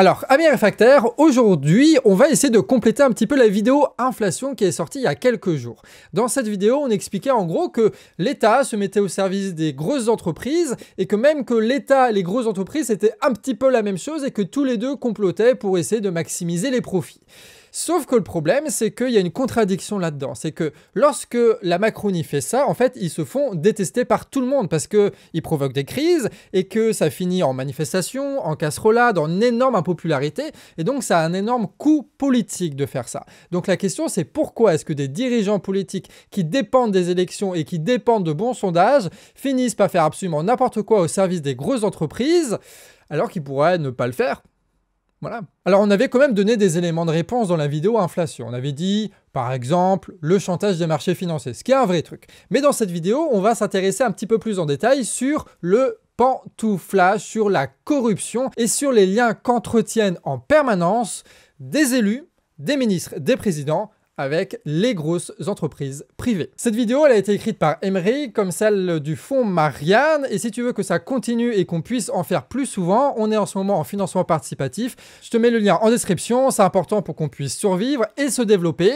Alors, amis réfractaires, aujourd'hui, on va essayer de compléter un petit peu la vidéo inflation qui est sortie il y a quelques jours. Dans cette vidéo, on expliquait en gros que l'État se mettait au service des grosses entreprises et que même que l'État et les grosses entreprises c'était un petit peu la même chose et que tous les deux complotaient pour essayer de maximiser les profits. Sauf que le problème, c'est qu'il y a une contradiction là-dedans. C'est que lorsque la Macronie fait ça, en fait, ils se font détester par tout le monde parce qu'ils provoquent des crises et que ça finit en manifestations, en casserolade, en énorme impopularité. Et donc, ça a un énorme coût politique de faire ça. Donc, la question, c'est pourquoi est-ce que des dirigeants politiques qui dépendent des élections et qui dépendent de bons sondages finissent par faire absolument n'importe quoi au service des grosses entreprises alors qu'ils pourraient ne pas le faire alors on avait quand même donné des éléments de réponse dans la vidéo inflation. On avait dit, par exemple, le chantage des marchés financiers, ce qui est un vrai truc. Mais dans cette vidéo, on va s'intéresser un petit peu plus en détail sur le pantouflage, sur la corruption et sur les liens qu'entretiennent en permanence des élus, des ministres, des présidents avec les grosses entreprises privées. Cette vidéo, elle a été écrite par Emery, comme celle du fonds Marianne, et si tu veux que ça continue et qu'on puisse en faire plus souvent, on est en ce moment en financement participatif. Je te mets le lien en description, c'est important pour qu'on puisse survivre et se développer.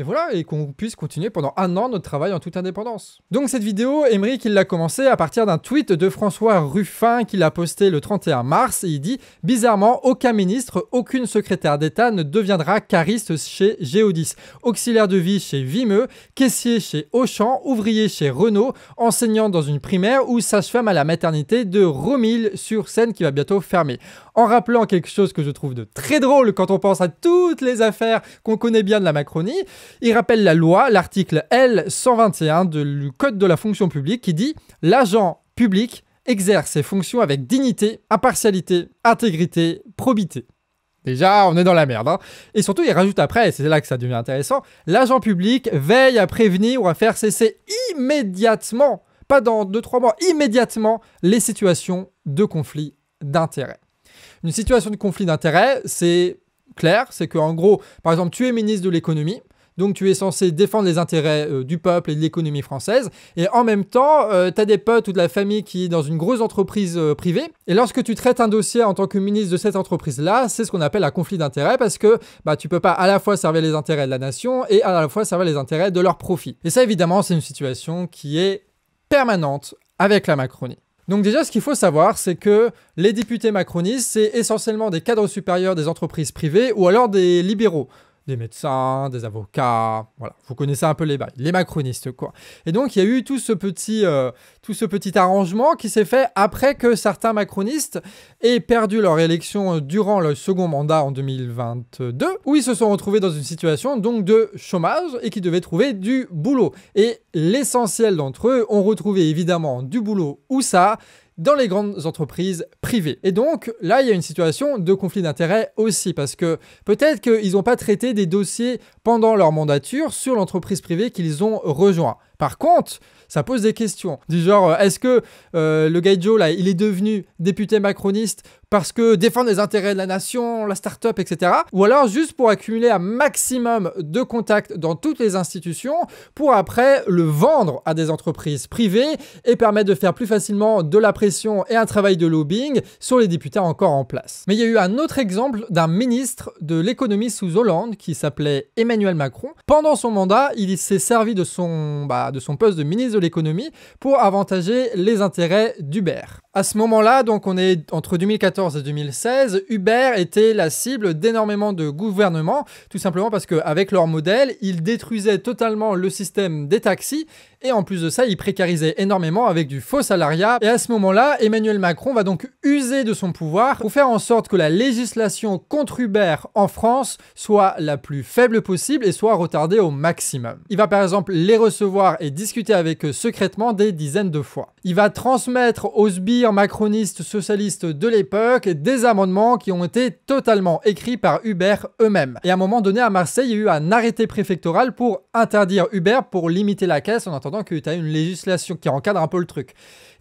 Et voilà, et qu'on puisse continuer pendant un an notre travail en toute indépendance. Donc cette vidéo, Emmerich, il l'a commencé à partir d'un tweet de François Ruffin qu'il a posté le 31 mars et il dit « Bizarrement, aucun ministre, aucune secrétaire d'État ne deviendra cariste chez Géodis, auxiliaire de vie chez Vimeux, caissier chez Auchan, ouvrier chez Renault, enseignant dans une primaire ou sage-femme à la maternité de Romil sur Seine qui va bientôt fermer. » En rappelant quelque chose que je trouve de très drôle quand on pense à toutes les affaires qu'on connaît bien de la Macronie, il rappelle la loi, l'article L121 du Code de la fonction publique qui dit L'agent public exerce ses fonctions avec dignité, impartialité, intégrité, probité. Déjà, on est dans la merde. Hein. Et surtout, il rajoute après, et c'est là que ça devient intéressant, l'agent public veille à prévenir ou à faire cesser immédiatement, pas dans deux, trois mois, immédiatement les situations de conflit d'intérêts. Une situation de conflit d'intérêts, c'est clair, c'est qu'en gros, par exemple, tu es ministre de l'économie, donc tu es censé défendre les intérêts euh, du peuple et de l'économie française. Et en même temps, euh, tu as des potes ou de la famille qui est dans une grosse entreprise euh, privée. Et lorsque tu traites un dossier en tant que ministre de cette entreprise-là, c'est ce qu'on appelle un conflit d'intérêts parce que bah, tu peux pas à la fois servir les intérêts de la nation et à la fois servir les intérêts de leur profits. Et ça, évidemment, c'est une situation qui est permanente avec la Macronie. Donc déjà, ce qu'il faut savoir, c'est que les députés macronistes, c'est essentiellement des cadres supérieurs des entreprises privées ou alors des libéraux des médecins, des avocats, voilà, vous connaissez un peu les les macronistes quoi. Et donc il y a eu tout ce petit, euh, tout ce petit arrangement qui s'est fait après que certains macronistes aient perdu leur élection euh, durant le second mandat en 2022, où ils se sont retrouvés dans une situation donc de chômage et qui devaient trouver du boulot. Et l'essentiel d'entre eux ont retrouvé évidemment du boulot ou ça, dans les grandes entreprises privées. Et donc là, il y a une situation de conflit d'intérêts aussi, parce que peut-être qu'ils n'ont pas traité des dossiers pendant leur mandature sur l'entreprise privée qu'ils ont rejoint. Par contre, ça pose des questions. Du genre, euh, est-ce que euh, le le Joe, là, il est devenu député macroniste parce que défendre les intérêts de la nation, la start-up, etc. Ou alors juste pour accumuler un maximum de contacts dans toutes les institutions pour après le vendre à des entreprises privées et permettre de faire plus facilement de la pression et un travail de lobbying sur les députés encore en place. Mais il y a eu un autre exemple d'un ministre de l'économie sous Hollande qui s'appelait Emmanuel Macron. Pendant son mandat, il s'est servi de son, bah, de son poste de ministre de l'économie pour avantager les intérêts d'Uber. À ce moment-là, donc on est entre 2014 et 2016, Uber était la cible d'énormément de gouvernements, tout simplement parce qu'avec leur modèle, ils détruisaient totalement le système des taxis et en plus de ça, il précarisait énormément avec du faux salariat. Et à ce moment-là, Emmanuel Macron va donc user de son pouvoir pour faire en sorte que la législation contre Uber en France soit la plus faible possible et soit retardée au maximum. Il va par exemple les recevoir et discuter avec eux secrètement des dizaines de fois. Il va transmettre aux sbires macronistes socialistes de l'époque des amendements qui ont été totalement écrits par Uber eux-mêmes. Et à un moment donné à Marseille, il y a eu un arrêté préfectoral pour interdire Uber pour limiter la caisse en attendant que tu as une législation qui encadre un peu le truc.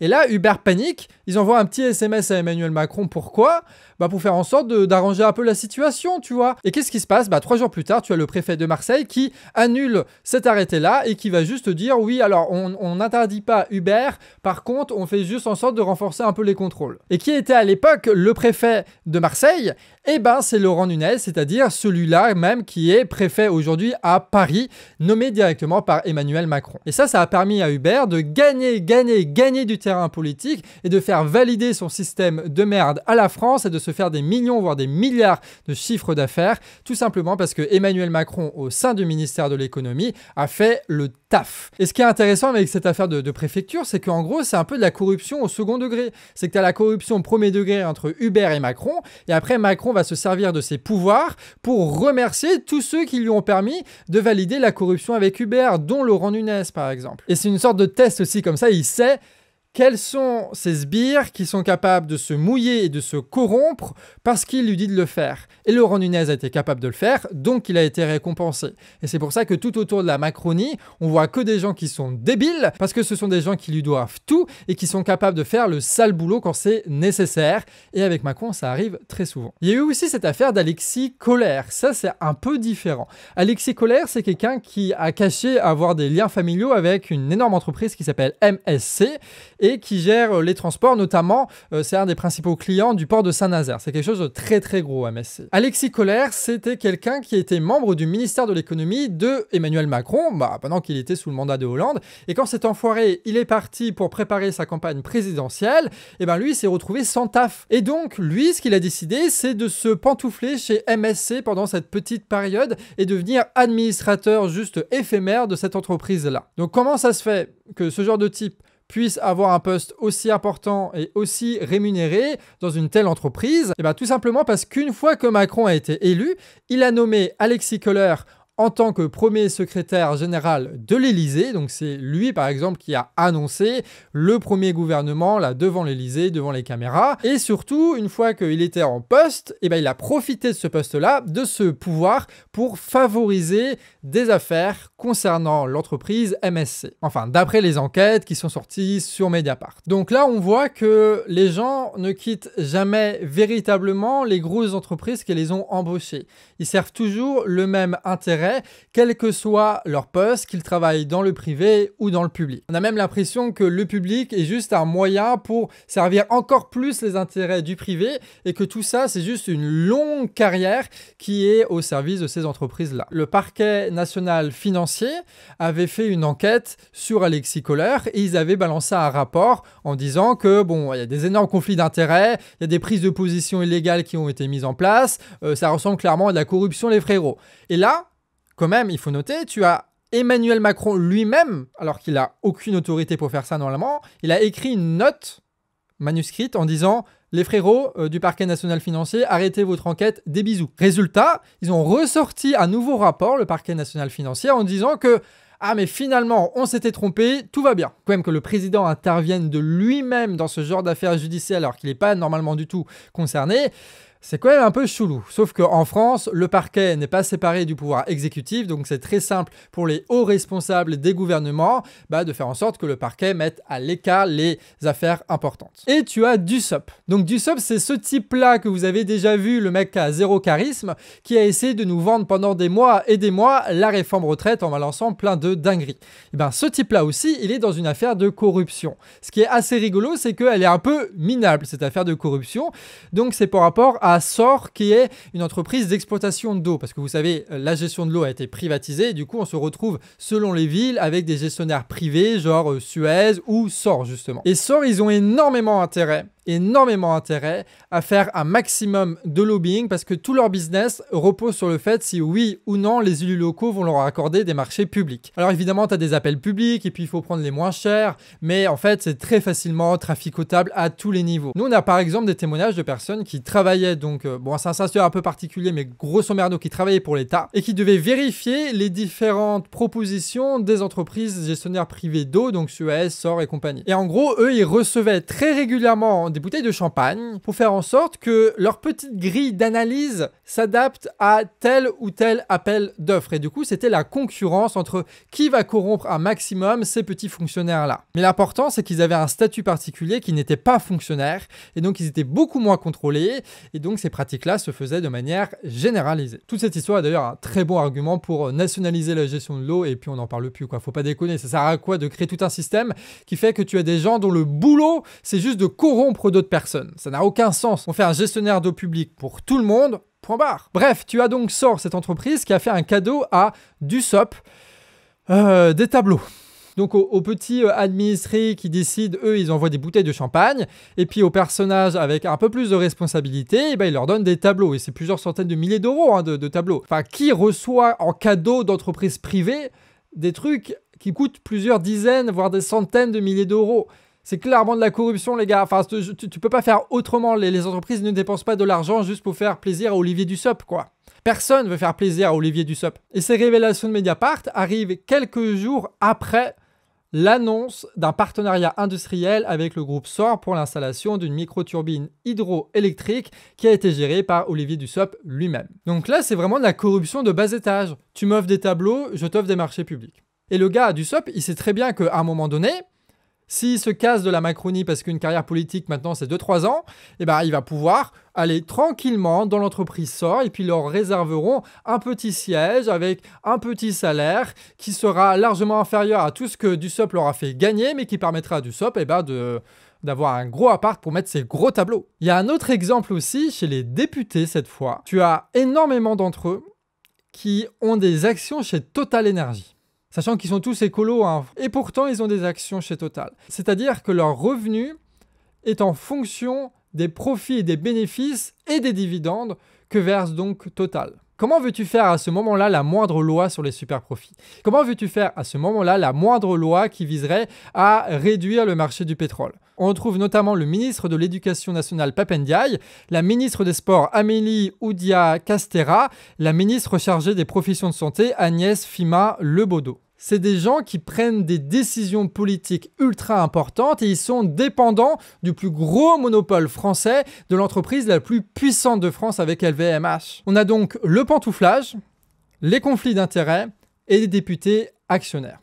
Et là, Uber panique, ils envoient un petit SMS à Emmanuel Macron. Pourquoi Bah pour faire en sorte d'arranger un peu la situation, tu vois. Et qu'est-ce qui se passe Bah trois jours plus tard, tu as le préfet de Marseille qui annule cet arrêté-là et qui va juste dire oui, alors on n'interdit pas Uber, par contre, on fait juste en sorte de renforcer un peu les contrôles. Et qui était à l'époque le préfet de Marseille Eh ben c'est Laurent Nunez, c'est-à-dire celui-là même qui est préfet aujourd'hui à Paris, nommé directement par Emmanuel Macron. Et ça, ça a permis à Hubert de gagner, gagner, gagner du terrain politique et de faire valider son système de merde à la France et de se faire des millions, voire des milliards de chiffres d'affaires, tout simplement parce que Emmanuel Macron, au sein du ministère de l'économie, a fait le et ce qui est intéressant avec cette affaire de, préfecture, c'est qu'en gros, c'est un peu de la corruption au second degré. C'est que tu as la corruption au premier degré entre Hubert et Macron, et après, Macron va se servir de ses pouvoirs pour remercier tous ceux qui lui ont permis de valider la corruption avec Hubert, dont Laurent Nunes par exemple. Et c'est une sorte de test aussi, comme ça, il sait quels sont ces sbires qui sont capables de se mouiller et de se corrompre parce qu'il lui dit de le faire. Et Laurent Nunez a été capable de le faire, donc il a été récompensé. Et c'est pour ça que tout autour de la Macronie, on voit que des gens qui sont débiles, parce que ce sont des gens qui lui doivent tout et qui sont capables de faire le sale boulot quand c'est nécessaire. Et avec Macron, ça arrive très souvent. Il y a eu aussi cette affaire d'Alexis Colère. Ça, c'est un peu différent. Alexis Colère, c'est quelqu'un qui a caché avoir des liens familiaux avec une énorme entreprise qui s'appelle MSC. Et qui gère euh, les transports, notamment euh, c'est un des principaux clients du port de Saint-Nazaire. C'est quelque chose de très très gros MSC. Alexis Colère, c'était quelqu'un qui était membre du ministère de l'économie de Emmanuel Macron bah, pendant qu'il était sous le mandat de Hollande. Et quand cet enfoiré, il est parti pour préparer sa campagne présidentielle, et eh ben lui s'est retrouvé sans taf. Et donc lui, ce qu'il a décidé, c'est de se pantoufler chez MSC pendant cette petite période et devenir administrateur juste éphémère de cette entreprise-là. Donc comment ça se fait que ce genre de type puisse avoir un poste aussi important et aussi rémunéré dans une telle entreprise Et eh bien tout simplement parce qu'une fois que Macron a été élu, il a nommé Alexis Kohler en tant que premier secrétaire général de l'Élysée. Donc c'est lui par exemple qui a annoncé le premier gouvernement là devant l'Élysée, devant les caméras. Et surtout, une fois qu'il était en poste, eh ben, il a profité de ce poste-là, de ce pouvoir pour favoriser des affaires concernant l'entreprise MSC. Enfin, d'après les enquêtes qui sont sorties sur Mediapart. Donc là, on voit que les gens ne quittent jamais véritablement les grosses entreprises qui les ont embauchées. Ils servent toujours le même intérêt quel que soit leur poste, qu'ils travaillent dans le privé ou dans le public. On a même l'impression que le public est juste un moyen pour servir encore plus les intérêts du privé et que tout ça, c'est juste une longue carrière qui est au service de ces entreprises-là. Le parquet national financier avait fait une enquête sur Alexis Kohler et ils avaient balancé un rapport en disant que, bon, il y a des énormes conflits d'intérêts, il y a des prises de position illégales qui ont été mises en place, euh, ça ressemble clairement à de la corruption, les frérots. Et là, quand même, il faut noter, tu as Emmanuel Macron lui-même, alors qu'il n'a aucune autorité pour faire ça normalement, il a écrit une note manuscrite en disant Les frérots euh, du parquet national financier, arrêtez votre enquête, des bisous. Résultat, ils ont ressorti un nouveau rapport, le parquet national financier, en disant que ah mais finalement, on s'était trompé, tout va bien. Quand même que le président intervienne de lui-même dans ce genre d'affaires judiciaires alors qu'il n'est pas normalement du tout concerné, c'est quand même un peu chelou. Sauf qu'en France, le parquet n'est pas séparé du pouvoir exécutif, donc c'est très simple pour les hauts responsables des gouvernements bah, de faire en sorte que le parquet mette à l'écart les affaires importantes. Et tu as DUSOP. Donc Dussop, c'est ce type-là que vous avez déjà vu, le mec à zéro charisme, qui a essayé de nous vendre pendant des mois et des mois la réforme retraite en balançant plein de dingueries. Et eh ben ce type-là aussi, il est dans une affaire de corruption. Ce qui est assez rigolo, c'est qu'elle est un peu minable, cette affaire de corruption. Donc c'est par rapport à à SOR, qui est une entreprise d'exploitation d'eau. Parce que vous savez, euh, la gestion de l'eau a été privatisée, et du coup, on se retrouve selon les villes avec des gestionnaires privés, genre euh, Suez ou SOR, justement. Et SOR, ils ont énormément intérêt énormément intérêt à faire un maximum de lobbying parce que tout leur business repose sur le fait si oui ou non les élus locaux vont leur accorder des marchés publics. Alors évidemment, tu as des appels publics et puis il faut prendre les moins chers, mais en fait, c'est très facilement traficotable à tous les niveaux. Nous, on a par exemple des témoignages de personnes qui travaillaient donc, euh, bon, c'est un secteur un peu particulier, mais grosso merdo, qui travaillait pour l'État et qui devaient vérifier les différentes propositions des entreprises gestionnaires privées d'eau, donc Suez, SOR et compagnie. Et en gros, eux, ils recevaient très régulièrement des des bouteilles de champagne pour faire en sorte que leur petite grille d'analyse s'adapte à tel ou tel appel d'offres. Et du coup, c'était la concurrence entre qui va corrompre un maximum ces petits fonctionnaires-là. Mais l'important, c'est qu'ils avaient un statut particulier qui n'était pas fonctionnaire, et donc ils étaient beaucoup moins contrôlés, et donc ces pratiques-là se faisaient de manière généralisée. Toute cette histoire est d'ailleurs un très bon argument pour euh, nationaliser la gestion de l'eau, et puis on n'en parle plus, quoi. Faut pas déconner, ça sert à quoi de créer tout un système qui fait que tu as des gens dont le boulot, c'est juste de corrompre d'autres personnes. Ça n'a aucun sens. On fait un gestionnaire d'eau publique pour tout le monde, point barre. Bref, tu as donc sort cette entreprise qui a fait un cadeau à DUSOP euh, des tableaux. Donc aux, petits euh, administrés qui décident, eux, ils envoient des bouteilles de champagne. Et puis aux personnages avec un peu plus de responsabilité, eh ben, ils leur donnent des tableaux. Et c'est plusieurs centaines de milliers d'euros hein, de, de tableaux. Enfin, qui reçoit en cadeau d'entreprise privée des trucs qui coûtent plusieurs dizaines, voire des centaines de milliers d'euros c'est clairement de la corruption, les gars. Enfin, tu, ne peux pas faire autrement. Les, entreprises ne dépensent pas de l'argent juste pour faire plaisir à Olivier Dussopt, quoi. Personne veut faire plaisir à Olivier Dussopt. Et ces révélations de Mediapart arrivent quelques jours après l'annonce d'un partenariat industriel avec le groupe SOR pour l'installation d'une microturbine hydroélectrique qui a été gérée par Olivier Dussopt lui-même. Donc là, c'est vraiment de la corruption de bas étage. Tu m'offres des tableaux, je t'offre des marchés publics. Et le gars à Dussopt, il sait très bien qu'à un moment donné, S'ils se casse de la Macronie parce qu'une carrière politique maintenant c'est 2-3 ans, eh ben, il va pouvoir aller tranquillement dans l'entreprise sort et puis leur réserveront un petit siège avec un petit salaire qui sera largement inférieur à tout ce que Dussop leur a fait gagner mais qui permettra à Dussop eh ben, de d'avoir un gros appart pour mettre ses gros tableaux. Il y a un autre exemple aussi chez les députés cette fois. Tu as énormément d'entre eux qui ont des actions chez Total Energy sachant qu'ils sont tous écolos, hein. et pourtant ils ont des actions chez Total. C'est-à-dire que leur revenu est en fonction des profits et des bénéfices et des dividendes que verse donc Total. Comment veux-tu faire à ce moment-là la moindre loi sur les superprofits Comment veux-tu faire à ce moment-là la moindre loi qui viserait à réduire le marché du pétrole On retrouve notamment le ministre de l'Éducation nationale Papendiaï, la ministre des Sports Amélie Oudia Castera, la ministre chargée des professions de santé Agnès Fima Lebodo c'est des gens qui prennent des décisions politiques ultra importantes et ils sont dépendants du plus gros monopole français, de l'entreprise la plus puissante de France avec LVMH. On a donc le pantouflage, les conflits d'intérêts et les députés actionnaires.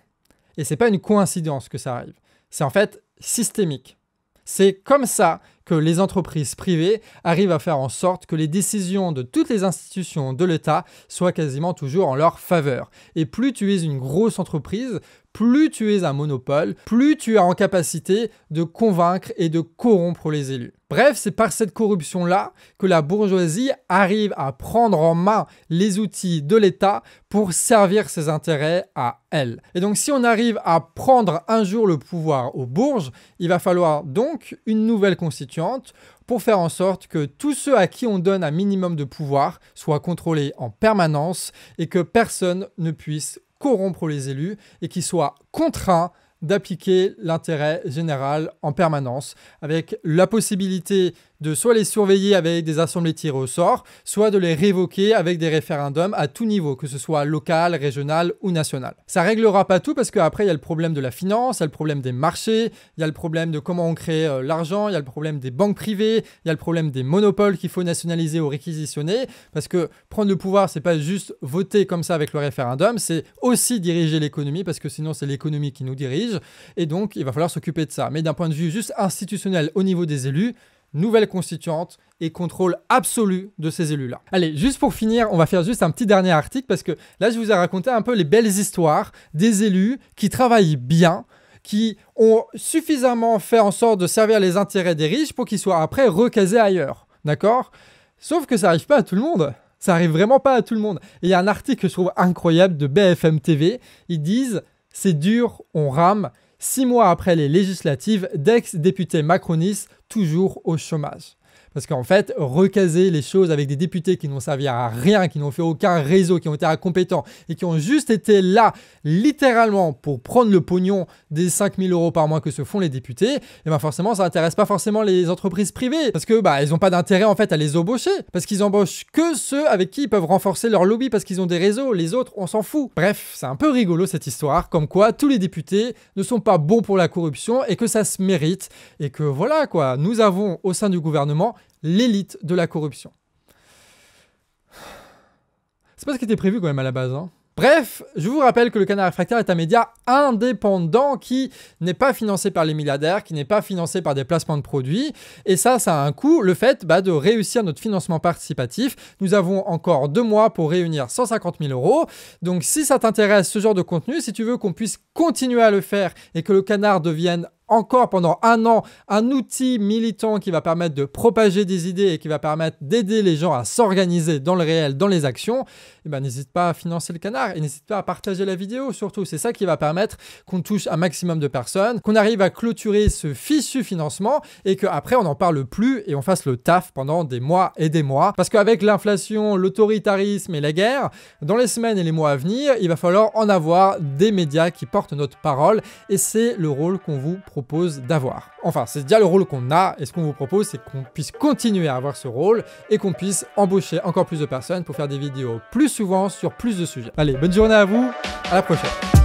Et c'est pas une coïncidence que ça arrive. C'est en fait systémique. C'est comme ça que les entreprises privées arrivent à faire en sorte que les décisions de toutes les institutions de l'État soient quasiment toujours en leur faveur. Et plus tu es une grosse entreprise, plus tu es un monopole, plus tu as en capacité de convaincre et de corrompre les élus. Bref, c'est par cette corruption-là que la bourgeoisie arrive à prendre en main les outils de l'État pour servir ses intérêts à elle. Et donc si on arrive à prendre un jour le pouvoir aux bourges, il va falloir donc une nouvelle constituante pour faire en sorte que tous ceux à qui on donne un minimum de pouvoir soient contrôlés en permanence et que personne ne puisse corrompre les élus et qui soit contraint d'appliquer l'intérêt général en permanence, avec la possibilité de soit les surveiller avec des assemblées tirées au sort, soit de les révoquer avec des référendums à tout niveau, que ce soit local, régional ou national. Ça réglera pas tout parce qu'après il y a le problème de la finance, il y a le problème des marchés, il y a le problème de comment on crée euh, l'argent, il y a le problème des banques privées, il y a le problème des monopoles qu'il faut nationaliser ou réquisitionner, parce que prendre le pouvoir c'est pas juste voter comme ça avec le référendum, c'est aussi diriger l'économie parce que sinon c'est l'économie qui nous dirige et donc il va falloir s'occuper de ça. Mais d'un point de vue juste institutionnel au niveau des élus, nouvelle constituante et contrôle absolu de ces élus-là. Allez, juste pour finir, on va faire juste un petit dernier article parce que là, je vous ai raconté un peu les belles histoires des élus qui travaillent bien, qui ont suffisamment fait en sorte de servir les intérêts des riches pour qu'ils soient après recasés ailleurs. D'accord Sauf que ça n'arrive pas à tout le monde. Ça arrive vraiment pas à tout le monde. Et il y a un article que je trouve incroyable de BFM TV. Ils disent c'est dur, on rame, Six mois après les législatives, dex député Macronis, toujours au chômage. Parce qu'en fait, recaser les choses avec des députés qui n'ont servi à rien, qui n'ont fait aucun réseau, qui ont été incompétents et qui ont juste été là, littéralement, pour prendre le pognon des 5000 euros par mois que se font les députés, et eh bien forcément, ça n'intéresse pas forcément les entreprises privées. Parce que, bah, ils n'ont pas d'intérêt, en fait, à les embaucher. Parce qu'ils embauchent que ceux avec qui ils peuvent renforcer leur lobby parce qu'ils ont des réseaux. Les autres, on s'en fout. Bref, c'est un peu rigolo cette histoire, comme quoi tous les députés ne sont pas bons pour la corruption et que ça se mérite. Et que voilà, quoi. Nous avons au sein du gouvernement l'élite de la corruption. C'est pas ce qui était prévu quand même à la base. Hein. Bref, je vous rappelle que le canard réfractaire est un média indépendant qui n'est pas financé par les milliardaires, qui n'est pas financé par des placements de produits. Et ça, ça a un coût, le fait bah, de réussir notre financement participatif. Nous avons encore deux mois pour réunir 150 000 euros. Donc si ça t'intéresse ce genre de contenu, si tu veux qu'on puisse continuer à le faire et que le canard devienne encore pendant un an un outil militant qui va permettre de propager des idées et qui va permettre d'aider les gens à s'organiser dans le réel, dans les actions, eh ben, n'hésite pas à financer le canard et n'hésite pas à partager la vidéo surtout. C'est ça qui va permettre qu'on touche un maximum de personnes, qu'on arrive à clôturer ce fichu financement et qu'après on n'en parle plus et on fasse le taf pendant des mois et des mois. Parce qu'avec l'inflation, l'autoritarisme et la guerre, dans les semaines et les mois à venir, il va falloir en avoir des médias qui portent notre parole et c'est le rôle qu'on vous propose propose d'avoir. Enfin, c'est déjà le rôle qu'on a, et ce qu'on vous propose, c'est qu'on puisse continuer à avoir ce rôle et qu'on puisse embaucher encore plus de personnes pour faire des vidéos plus souvent sur plus de sujets. Allez, bonne journée à vous, à la prochaine.